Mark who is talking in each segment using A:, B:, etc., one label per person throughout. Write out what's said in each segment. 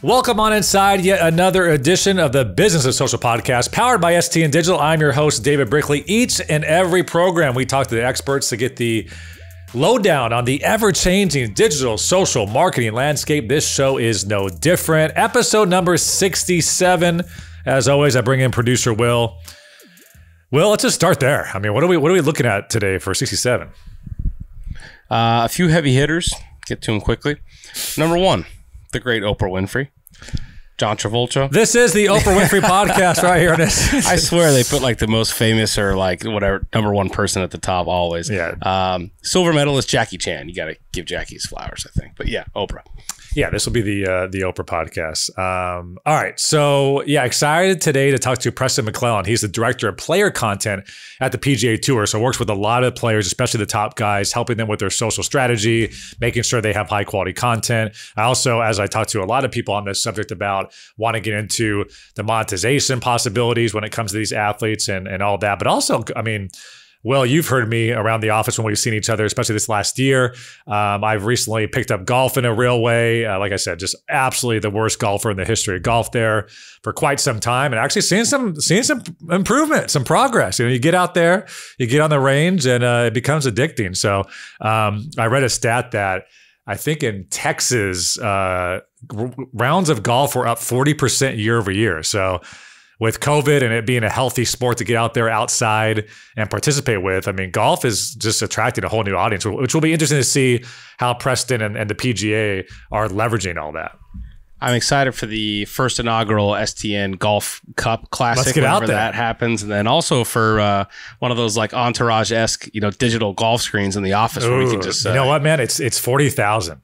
A: Welcome on inside yet another edition of the Business of Social podcast powered by ST and Digital. I'm your host, David Brickley. Each and every program, we talk to the experts to get the lowdown on the ever changing digital social marketing landscape. This show is no different. Episode number 67. As always, I bring in producer Will. Well, let's just start there. I mean, what are we what are we looking at today for 67?
B: Uh, a few heavy hitters. Get to them quickly. Number one, the great Oprah Winfrey. John Travolta. This is the Oprah Winfrey podcast right here. I swear they put like the most famous or like whatever number one person at the top always. Yeah. Um, silver medalist Jackie Chan. You got to give Jackie's flowers, I think. But yeah, Oprah. Yeah, this will be the uh, the Oprah podcast. Um, all right, so
A: yeah, excited today to talk to Preston McClellan. He's the director of player content at the PGA Tour, so works with a lot of players, especially the top guys, helping them with their social strategy, making sure they have high quality content. I also, as I talk to a lot of people on this subject about, want to get into the monetization possibilities when it comes to these athletes and and all that, but also, I mean well, you've heard me around the office when we've seen each other, especially this last year. Um, I've recently picked up golf in a real way. Uh, like I said, just absolutely the worst golfer in the history of golf there for quite some time, and actually seeing some seeing some improvement, some progress. You know, you get out there, you get on the range, and uh, it becomes addicting. So um, I read a stat that I think in Texas, uh, rounds of golf were up forty percent year over year. So with COVID and it being a healthy sport to get out there outside and participate with, I mean, golf is just attracting a whole new audience, which will be interesting to see how Preston and, and the PGA are leveraging all that.
B: I'm excited for the first inaugural STN Golf Cup Classic Let's get whenever out there. that happens, and then also for uh, one of those like entourage esque, you know, digital golf screens in the office Ooh, where we can just. Uh, you know uh, what, man? It's it's forty thousand.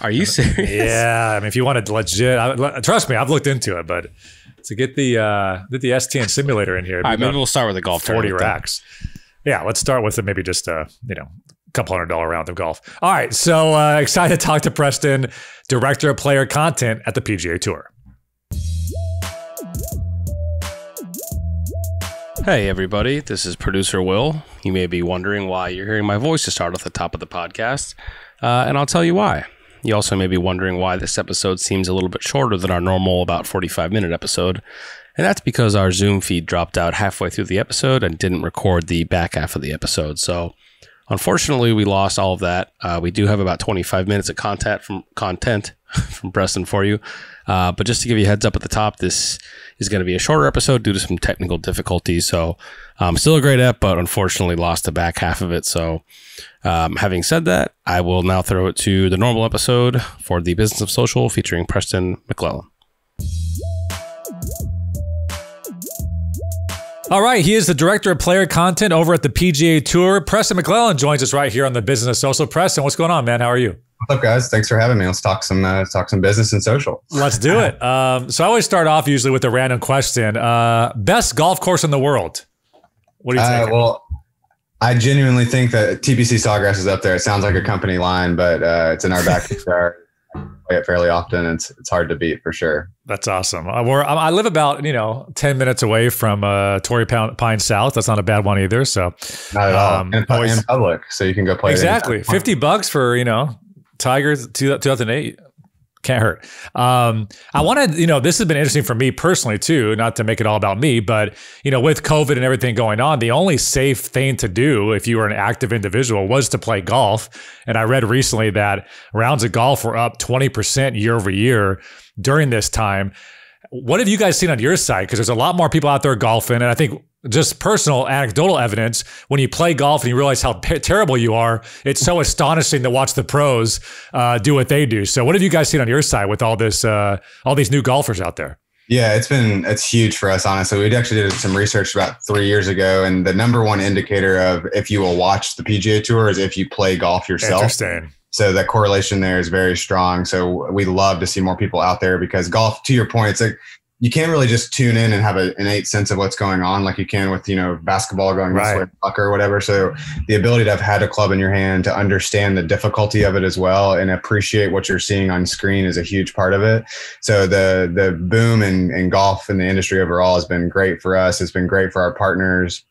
B: Are you uh, serious?
A: Yeah, I mean, if you want a legit, I, trust me, I've looked into it, but so get the uh, get the STN simulator in here. All right, maybe we'll start with a golf forty racks. Then. Yeah, let's start with maybe just a you know couple hundred dollar round of golf. All right, so uh, excited to talk to Preston, director
B: of player content at the PGA Tour. Hey everybody, this is producer Will. You may be wondering why you're hearing my voice to start off the top of the podcast, uh, and I'll tell you why. You also may be wondering why this episode seems a little bit shorter than our normal about 45 minute episode, and that's because our Zoom feed dropped out halfway through the episode and didn't record the back half of the episode. So, unfortunately, we lost all of that. Uh, we do have about 25 minutes of content from content from Preston for you, uh, but just to give you heads up at the top, this is going to be a shorter episode due to some technical difficulties. So, um, still a great app, but unfortunately lost the back half of it. So, um, having said that, I will now throw it to the normal episode for the business of social featuring Preston McClellan.
A: All right, he is the director of player content over at the PGA Tour. Preston McClellan joins us right here on the Business of Social. Preston, what's going on, man? How are you?
C: What's up, guys? Thanks for having me. Let's talk some uh, talk some business and social.
A: Let's do it. Um, so I always start off usually with a random question. Uh,
C: best golf course in the world. What do you uh, think? Uh, well, I genuinely think that TPC Sawgrass is up there. It sounds like a company line, but uh, it's in our backyard. play it fairly often. It's it's hard to beat for sure. That's awesome. Uh,
A: I, I live about you know ten minutes away from uh, Torrey Pine South. That's not a bad one either. So not at um, all. And, always, in
C: public, so you can go play. Exactly, fifty
A: bucks for you know Tigers 2008 can't hurt. Um, I wanted, you know, this has been interesting for me personally too, not to make it all about me, but, you know, with COVID and everything going on, the only safe thing to do if you were an active individual was to play golf. And I read recently that rounds of golf were up 20% year over year during this time what have you guys seen on your side? Because there's a lot more people out there golfing, and I think just personal anecdotal evidence when you play golf and you realize how terrible you are it's so astonishing to watch the pros uh, do what they do so what have you guys seen on your side with all this uh, all these new golfers out there
C: yeah it's been it's huge for us honestly we actually did some research about three years ago and the number one indicator of if you will watch the pga tour is if you play golf yourself Interesting. So that correlation there is very strong. So we love to see more people out there because golf, to your point, it's like you can't really just tune in and have an innate sense of what's going on like you can with you know basketball going right. this way or whatever so the ability to have had a club in your hand to understand the difficulty of it as well and appreciate what you're seeing on screen is a huge part of it so the the boom in, in golf in the industry overall has been great for us it's been great for our partners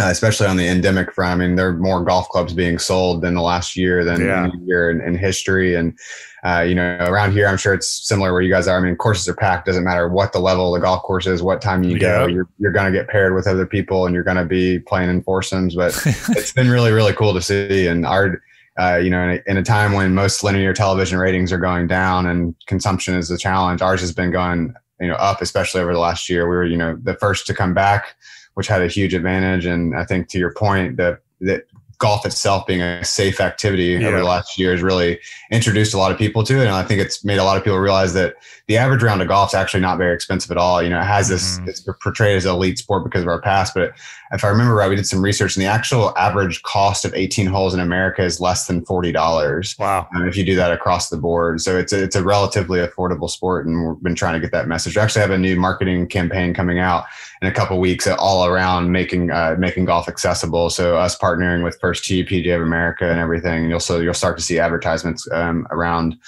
C: uh, especially on the endemic front. I mean, there are more golf clubs being sold than the last year than yeah. year in, in, history. And uh, you know, around here, I'm sure it's similar where you guys are. I mean, courses are packed. Doesn't matter what the level of the golf course is, what time you yeah. go, you're you're going to get paired with other people, and you're going to be playing in foursomes. But it's been really really cool to see. And our uh, you know, in a, in a, time when most linear television ratings are going down and consumption is a challenge, ours has been going, you know, up, especially over the last year. We were, you know, the first to come back which had a huge advantage. And I think to your point that that golf itself being a safe activity yeah. over the last year has really introduced a lot of people to it. And I think it's made a lot of people realize that the average round of golf is actually not very expensive at all. You know, it has this, mm-hmm. it's portrayed as elite sport because of our past, but if I remember right, we did some research, and the actual average cost of 18 holes in America is less than forty dollars. Wow! Um, if you do that across the board, so it's a, it's a relatively affordable sport, and we've been trying to get that message. We actually have a new marketing campaign coming out in a couple weeks, uh, all around making uh, making golf accessible. So us partnering with First Tee, PGA of America, and everything. You'll so you'll start to see advertisements um, around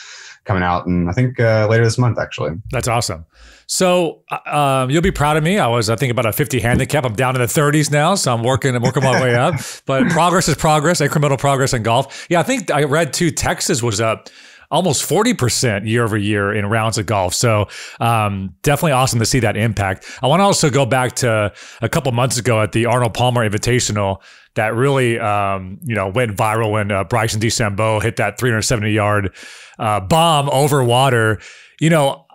C: coming out, and I think uh, later this month actually.
A: That's awesome. So uh, um, you'll be proud of me. I was, I think, about a 50 handicap. I'm down in the 30s now, so I'm working I'm working my way up. But progress is progress, incremental progress in golf. Yeah, I think I read too. Texas was up. Uh, almost 40% year over year in rounds of golf. So um, definitely awesome to see that impact. I want to also go back to a couple months ago at the Arnold Palmer Invitational that really um, you know went viral when uh, Bryson DeChambeau hit that 370 yard uh, bomb over water. You know,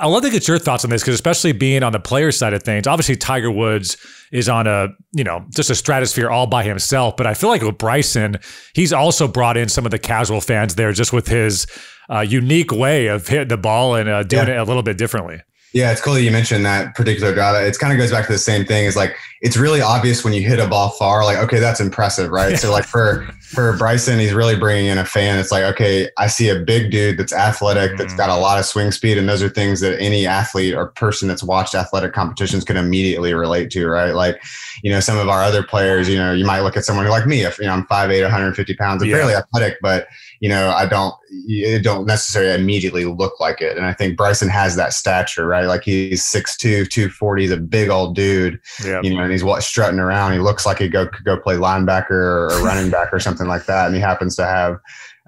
A: I love to get your thoughts on this because, especially being on the player side of things, obviously Tiger Woods is on a you know just a stratosphere all by himself. But I feel like with Bryson, he's also brought in some of the casual fans there just with his uh, unique way of hitting the ball and uh, doing yeah. it a little bit differently.
C: Yeah, it's cool that you mentioned that particular drive. It kind of goes back to the same thing. Is like it's really obvious when you hit a ball far. Like, okay, that's impressive, right? Yeah. So like for for Bryson, he's really bringing in a fan. It's like, okay, I see a big dude that's athletic, that's mm. got a lot of swing speed, and those are things that any athlete or person that's watched athletic competitions can immediately relate to, right? Like, you know, some of our other players, you know, you might look at someone like me. If you know, I'm 5'8", 150 pounds, I'm yeah. fairly athletic, but you know, I don't, it don't necessarily immediately look like it. And I think Bryson has that stature, right? Like he's 6'2", 240. He's a big old dude, yeah. you know, and he's what strutting around. He looks like he go, could go play linebacker or running back or something like that. And he happens to have,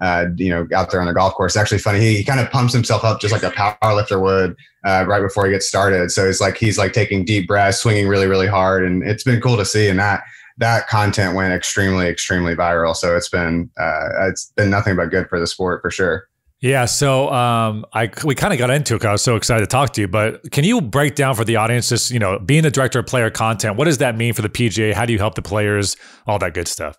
C: uh, you know, out there on the golf course. actually funny. He, he kind of pumps himself up just like a power lifter would uh, right before he gets started. So it's like he's like taking deep breaths, swinging really, really hard, and it's been cool to see. And that that content went extremely, extremely viral. So it's been uh, it's been nothing but good for the sport for sure.
A: Yeah, so um, I we kind of got into it. Cause I was so excited to talk to you, but can you break down for the audience just you know being the director of player content? What does that mean for the PGA? How do you help the players? All that good stuff.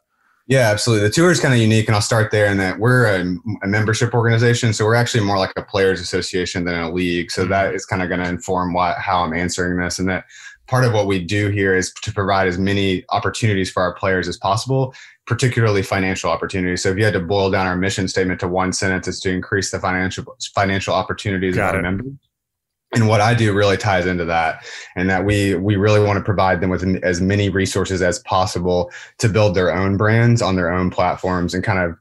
C: Yeah, absolutely. The tour is kind of unique, and I'll start there. And that we're a, a, membership organization, so we're actually more like a players' association than a league. So mm-hmm. that is kind of going to inform what how I'm answering this, and that part of what we do here is to provide as many opportunities for our players as possible, particularly financial opportunities. So if you had to boil down our mission statement to one sentence, it's to increase the financial financial opportunities Got of our it. members. And what I do really ties into that, and that we we really want to provide them with as many resources as possible to build their own brands on their own platforms and kind of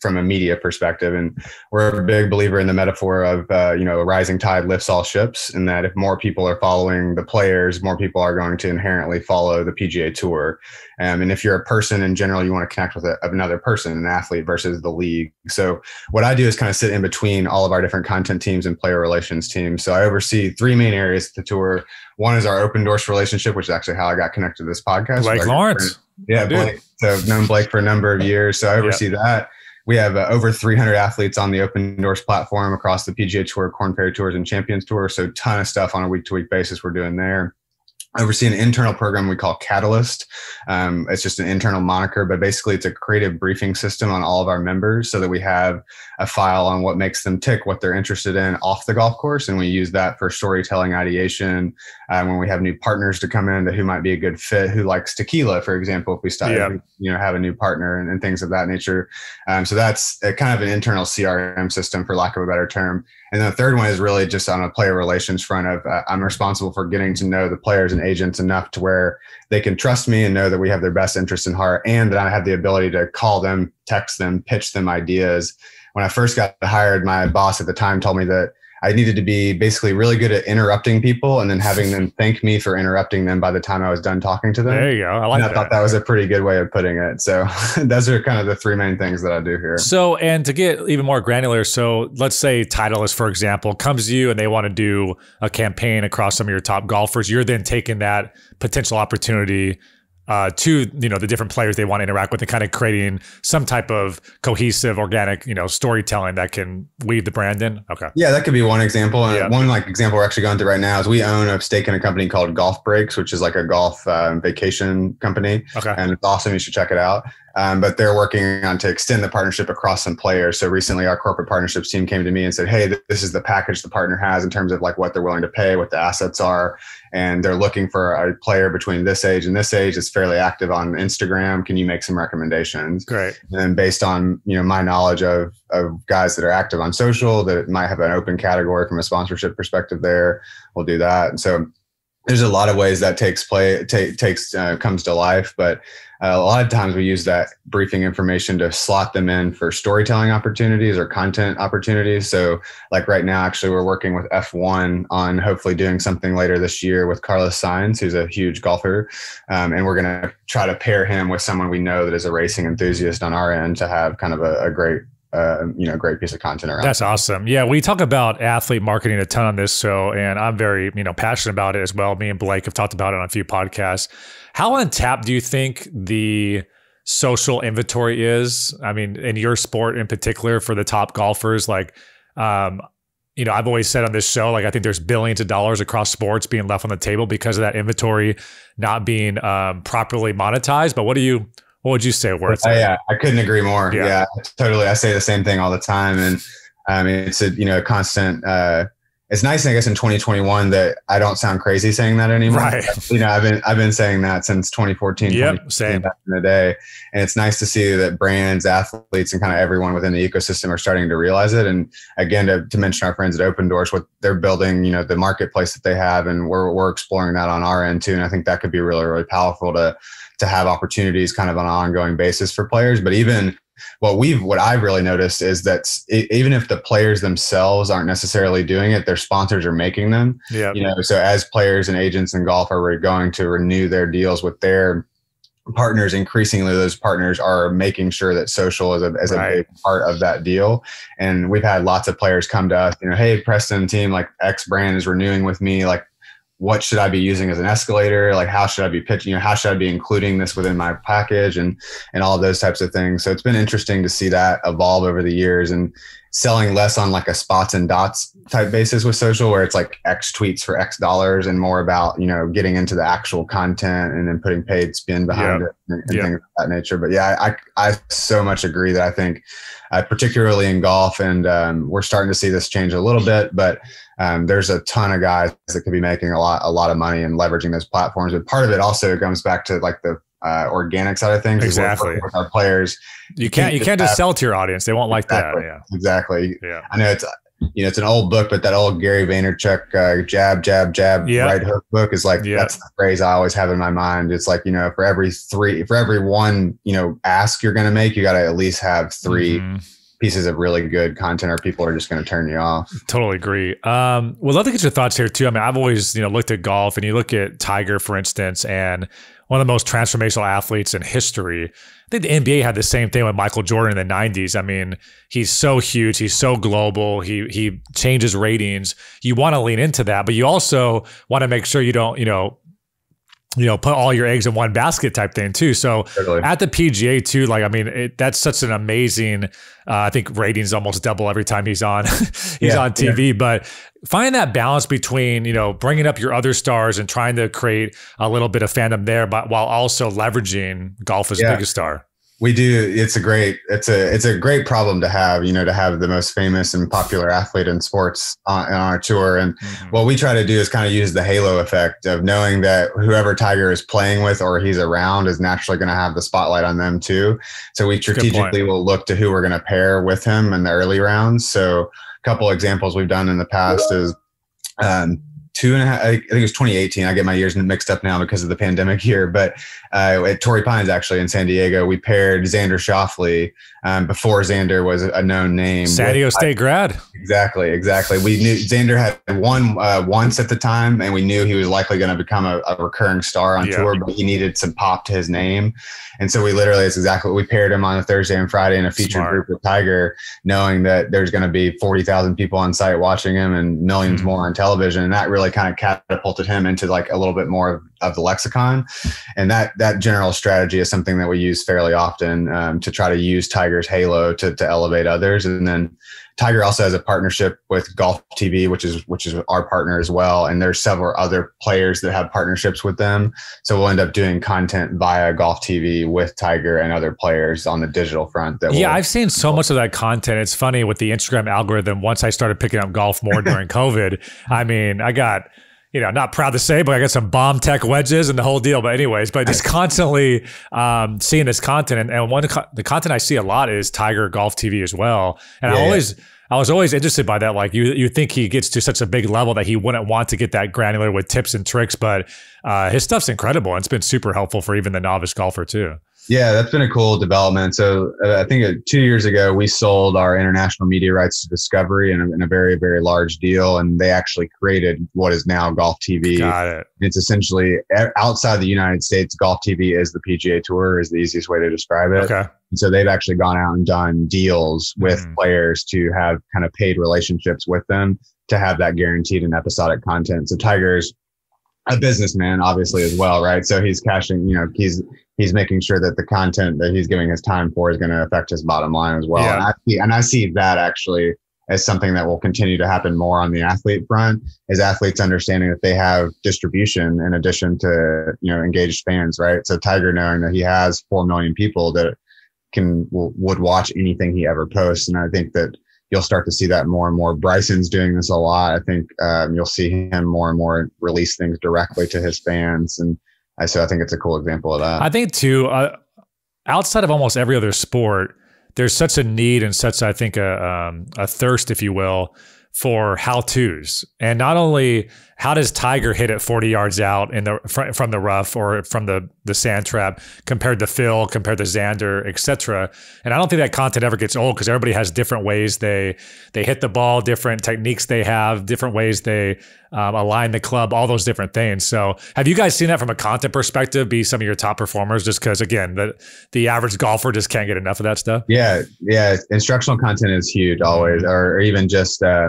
C: from a media perspective. And we're a big believer in the metaphor of, uh, you know, a rising tide lifts all ships, and that if more people are following the players, more people are going to inherently follow the PGA Tour. Um, and if you're a person in general, you want to connect with a, another person, an athlete versus the league. So what I do is kind of sit in between all of our different content teams and player relations teams. So I oversee three main areas of the tour. One is our open doors relationship, which is actually how I got connected to this podcast. Blake Lawrence. yeah, Blake. So I've known Blake for a number of years. So I oversee yep. that. We have uh, over 300 athletes on the Open Doors platform across the PGA Tour, Corn Ferry Tours, and Champions Tour. So ton of stuff on a week to week basis we're doing there oversee an internal program we call Catalyst. Um, it's just an internal moniker, but basically it's a creative briefing system on all of our members so that we have a file on what makes them tick, what they're interested in off the golf course. And we use that for storytelling ideation. Um, when we have new partners to come in that who might be a good fit, who likes tequila, for example, if we start, yeah. you know, have a new partner and, and things of that nature. Um, so that's a, uh, kind of an internal CRM system for lack of a better term. And the third one is really just on a player relations front of uh, I'm responsible for getting to know the players and agents enough to where they can trust me and know that we have their best interest in heart and that I have the ability to call them, text them, pitch them ideas. When I first got hired, my boss at the time told me that I needed to be basically really good at interrupting people and then having them thank me for interrupting them by the time I was done talking to them. There you go. I like and I that. thought that was a pretty good way of putting it. So those are kind of the three main things that I do here. So,
A: and to get even more granular, so let's say Titleist, for example, comes to you and they want to do a campaign across some of your top golfers. You're then taking that potential opportunity uh, to you know the different players they want to interact with and kind of creating some type of cohesive organic you know storytelling that can weave the brand in okay yeah that could
C: be one example and uh, yeah. one like example we're actually going through right now is we own a stake in a company called golf breaks which is like a golf um, vacation company okay and it's awesome you should check it out um, but they're working on to extend the partnership across some players. So recently, our corporate partnerships team came to me and said, "Hey, this is the package the partner has in terms of like what they're willing to pay, what the assets are, and they're looking for a player between this age and this age that's fairly active on Instagram. Can you make some recommendations?" Great. And then based on you know my knowledge of of guys that are active on social that might have an open category from a sponsorship perspective, there we'll do that. And so there's a lot of ways that takes play takes uh, comes to life but uh, a lot of times we use that briefing information to slot them in for storytelling opportunities or content opportunities. So, like right now, actually, we're working with F1 on hopefully doing something later this year with Carlos Sainz, who's a huge golfer. Um, and we're going to try to pair him with someone we know that is a racing enthusiast on our end to have kind of a, a great uh, you know great piece of content around.
A: That's awesome. Yeah, we talk about athlete marketing a ton on this show, and I'm very you know passionate about it as well. Me and Blake have talked about it on a few podcasts. How on tap do you think the social inventory is? I mean, in your sport in particular, for the top golfers, like, um, you know, I've always said on this show, like, I think there's billions of dollars across sports being left on the table because of that inventory not being um, properly monetized. But what do you, what would you say where it's oh, Yeah, I couldn't agree
C: more. Yeah. yeah. totally. I say the same thing all the time. And I um, mean, it's a, you know, a constant, uh, it's nice, I guess, in 2021 that I don't sound crazy saying that anymore. Right. You know, I've been I've been saying that since 2014. Yep, same. Back in the day, and it's nice to see that brands, athletes, and kind of everyone within the ecosystem are starting to realize it. And again, to, to mention our friends at Open Doors, what they're building, you know, the marketplace that they have, and we're we're exploring that on our end too. And I think that could be really really powerful to to have opportunities kind of on an ongoing basis for players, but even what we've what I've really noticed is that even if the players themselves aren't necessarily doing it, their sponsors are making them. Yeah. You know, so as players and agents and golf are going to renew their deals with their partners increasingly those partners are making sure that social is a, is right. a big part of that deal and we've had lots of players come to us you know hey preston team like x brand is renewing with me like what should I be using as an escalator? Like, how should I be pitching? You know, how should I be including this within my package and and all of those types of things. So it's been interesting to see that evolve over the years and selling less on like a spots and dots type basis with social, where it's like X tweets for X dollars and more about you know getting into the actual content and then putting paid spin behind yeah. it and, and yeah. things of that nature. But yeah, I I so much agree that I think uh, particularly in golf. And um, we're starting to see this change a little bit, but um, there's a ton of guys that could be making a lot, a lot of money and leveraging those platforms. But part of it also comes back to like the uh, organic side of things. Exactly. With our players, you can't you can't just sell to your audience. They won't like exactly. that. Yeah. Exactly. Yeah. I know it's you know, it's an old book, but that old Gary Vaynerchuk uh, jab, jab, jab, right hook book is like that's the phrase I always have in my mind. It's like you know, for every three, for every one you know ask you're going to make, you got to at least have 3 mm-hmm. pieces of really good content, or people are just going to turn you off. Totally
A: agree. Um, would love to get your thoughts here too. I mean, I've always you know looked at golf, and you look at Tiger, for instance, and one of the most transformational athletes in history. I think the NBA had the same thing with Michael Jordan in the 90s. I mean, he's so huge, he's so global, he he changes ratings. You want to lean into that, but you also want to make sure you don't, you know, you know, put all your eggs in one basket type thing too. So totally. at the PGA too, like I mean, it, that's such an amazing. Uh, I think ratings almost double every time he's on, he's yeah, on TV. Yeah. But find that balance between you know bringing up your other stars and trying to create a little bit of fandom there, but while also leveraging golf as yeah. biggest star.
C: We do. It's a great. It's a. It's a great problem to have. You know, to have the most famous and popular athlete in sports on, on our tour. And mm-hmm. what we try to do is kind of use the halo effect of knowing that whoever Tiger is playing with or he's around is naturally going to have the spotlight on them too. So we strategically will look to who we're going to pair with him in the early rounds. So a couple examples we've done in the past is. Um, two and a half, I think it was 2018. I get my years mixed up now because of the pandemic here. but uh, at Torrey Pines actually in San Diego, we paired Xander Shoffley um, before Xander was a known name. San Diego State I, grad. Exactly, exactly. We knew Xander had won uh, once at the time, and we knew he was likely going to become a, a, recurring star on yeah. tour, but he needed some pop to his name. And so we literally, it's exactly what we paired him on a Thursday and Friday in a featured Smart. group with Tiger, knowing that there's going to be 40,000 people on site watching him and 1000000s mm-hmm. more on television. And that really really kind of catapulted him into like a little bit more of the lexicon, and that that general strategy is something that we use fairly often um, to try to use Tiger's Halo to to elevate others, and then. Tiger also has a partnership with Golf TV, which is which is our partner as well, and there's several other players that have partnerships with them. So we'll end up doing content via Golf TV with Tiger and other players on the digital front. That
A: yeah, we'll I've seen so much of that content. It's funny with the Instagram algorithm. Once I started picking up golf more during COVID, I mean, I got you know, not proud to say, but I got some bomb tech wedges and the whole deal. But anyways, but just constantly um, seeing this content, and, and one co the content I see a lot is Tiger Golf TV as well, and yeah, I always. Yeah. I was always interested by that. Like you, you think he gets to such a big level that he wouldn't want to get that granular with tips and tricks, but uh, his stuff's incredible and it's been super helpful for even the novice golfer too.
C: Yeah, that's been a cool development. So uh, I think uh, two years ago we sold our international media rights to Discovery in a, in a, very very large deal, and they actually created what is now Golf TV. Got it. It's essentially outside the United States, Golf TV is the PGA Tour is the easiest way to describe it. Okay. And so they've actually gone out and done deals with mm. players to have kind of paid relationships with them to have that guaranteed and episodic content. So Tiger's a businessman obviously as well right so he's cashing you know he's he's making sure that the content that he's giving his time for is going to affect his bottom line as well. Yeah. And, I see, and I see that actually as something that will continue to happen more on the athlete front is athletes understanding that they have distribution in addition to you know engaged fans right so tiger knowing that he has 4 million people that can w- would watch anything he ever posts and i think that you'll start to see that more and more bryson's doing this a lot i think um, you'll see him more and more release things directly to his fans and I so I think it's a cool example of that. I
A: think too, uh, outside of almost every other sport, there's such a need and such I think a um, a thirst, if you will, for how tos and not only how does Tiger hit it 40 yards out in the fr from the rough or from the the sand trap compared to Phil, compared to Xander, etc. And I don't think that content ever gets old because everybody has different ways they they hit the ball, different techniques they have, different ways they um, align the club, all those different things. So, have you guys seen that from a content perspective be some of your top performers? Just because, again, the, the average golfer just can't get enough of that stuff?
C: Yeah. Yeah. Instructional content is huge always, or, or even just, uh,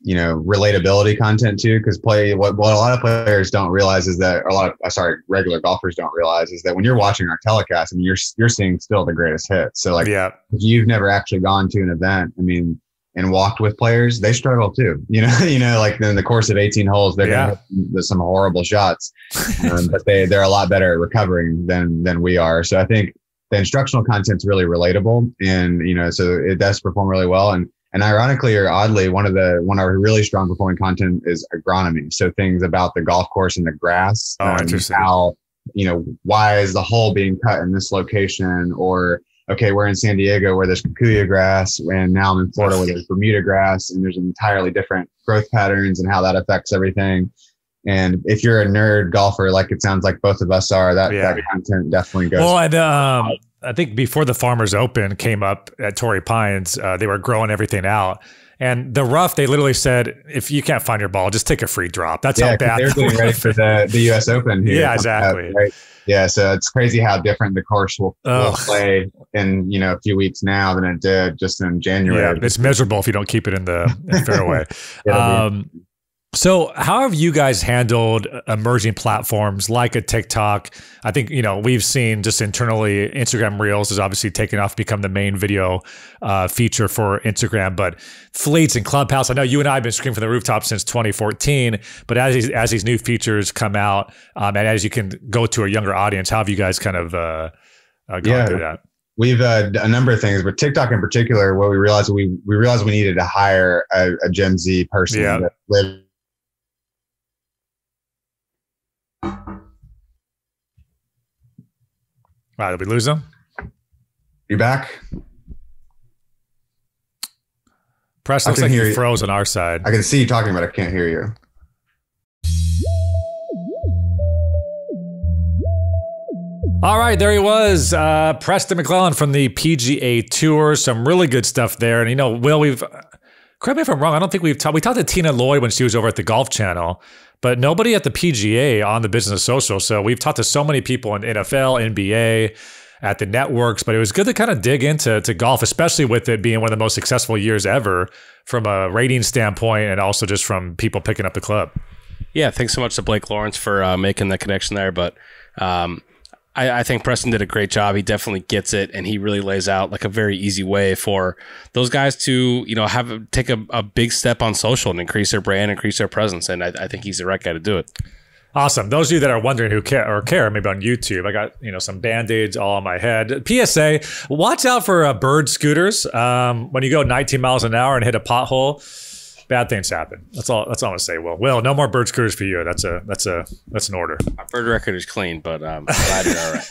C: you know, relatability content too. Because play, what, what a lot of players don't realize is that a lot of, uh, sorry, regular golfers don't realize is that when you're watching our telecast, I mean, you're, you're seeing still the greatest hits. So, like, yeah. you've never actually gone to an event, I mean, and walked with players, they struggle too. You know, you know, like in the course of 18 holes, they're yeah. gonna hit some horrible shots, um, but they they're a lot better at recovering than than we are. So I think the instructional content's really relatable, and you know, so it does perform really well. And and ironically or oddly, one of the one of our really strong performing content is agronomy. So things about the golf course and the grass, oh, um, how you know why is the hole being cut in this location or okay, we're in San Diego where there's Kikuyu grass, and now I'm in Florida where there's Bermuda grass, and there's entirely different growth patterns and how that affects everything. And if you're a nerd golfer, like it sounds like both of us are, that, yeah. that content definitely goes. Well,
A: and um, I think before the Farmers Open came up at Torrey Pines, uh, they were growing everything out and the rough, they literally said, if you can't find your ball, just take a free drop. That's yeah, how bad they're getting ready for
C: the, the U.S. Open here. Yeah, exactly. Uh, right? Yeah, so it's crazy how different the course will, will, play in you know a few weeks now than it did just in January. Yeah,
A: it's miserable if you don't keep it in the
C: in fairway. um,
A: so, how have you guys handled uh, emerging platforms like a TikTok? I think you know we've seen just internally Instagram Reels is obviously taken off, become the main video uh, feature for Instagram. But Fleets and Clubhouse, I know you and I have been screaming from the rooftop since 2014. But as these, as these new features come out, um, and as you can go to a younger audience, how have you guys kind of uh, uh, gone yeah. through that?
C: we've uh, a number of things, but TikTok in particular, what we realized we we realized we needed to hire a, a Gen Z person yeah. that lived
A: Wow, did we lose him? You back? Press looks like you
C: froze on our side. I can see you talking, but I can't hear you.
A: All right, there he was, uh, Preston McClellan from the PGA Tour. Some really good stuff there. And you know, Will, we've correct me if I'm wrong. I don't think we've talked. We talked to Tina Lloyd when she was over at the Golf Channel, but nobody at the PGA on the business social. So we've talked to so many people in NFL, NBA, at the networks, but it was good to kind of dig into to golf, especially with it being one of the most successful years ever from a rating standpoint and also
B: just from people picking up the club. Yeah, thanks so much to Blake Lawrence for uh, making that connection there. But um, I, I, think Preston did a great job. He definitely gets it, and he really lays out like a very easy way for those guys to you know have take a, a big step on social and increase their brand, increase their presence, and I, I think he's the right guy to do it.
A: Awesome. Those of you that are wondering who care or care, maybe on YouTube, I got you know some band aids all on my head. PSA: Watch out for uh, bird scooters. Um, when you go 19 miles an hour and hit a pothole bad things happen. That's all. That's all I'm gonna say. Well, well, no more bird screws for you. That's a that's a that's an order. My
B: bird record is clean, but um, I'm glad you're all right.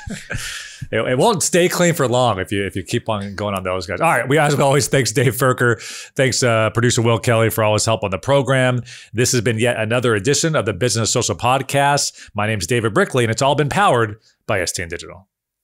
A: it, it, won't stay clean for long if you if you keep on going on those guys. All right. We as always thanks Dave Ferker, thanks uh, producer Will Kelly for all his help on the program. This has been yet another edition of the Business Social Podcast. My name's David Brickley, and it's all been powered by STN Digital.